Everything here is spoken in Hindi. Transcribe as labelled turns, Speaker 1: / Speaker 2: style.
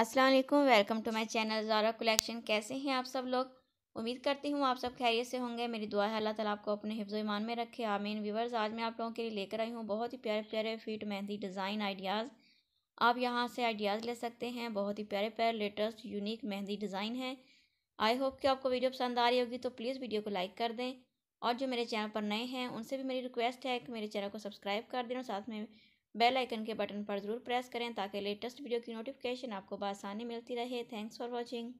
Speaker 1: अस्सलाम वालेकुम welcome to my channel Zara collection कैसे हैं आप सब लोग उम्मीद करती हूँ आप सब खैरियत से होंगे मेरी दुआ है अल्लाह ताला आपको अपने हिफ्ज़ ईमान में रखे आमीन व्यूवर्स आज मैं आप लोगों के लिए लेकर आई हूँ बहुत ही प्यारे प्यारे फिट मेहंदी डिज़ाइन आइडियाज़ आप यहाँ से आइडियाज़ ले सकते हैं बहुत ही प्यारे प्यारे लेटेस्ट यूनिक मेहंदी डिज़ाइन है आई होप कि आपको वीडियो पसंद आ रही होगी तो प्लीज़ वीडियो को लाइक कर दें और जो मेरे चैनल पर नए हैं उनसे भी मेरी रिक्वेस्ट है कि मेरे चैनल को सब्सक्राइब कर दें और साथ में बेल आइकन के बटन पर ज़रूर प्रेस करें ताकि लेटेस्ट वीडियो की नोटिफिकेशन आपको बसानी मिलती रहे थैंक्स फॉर वॉचिंग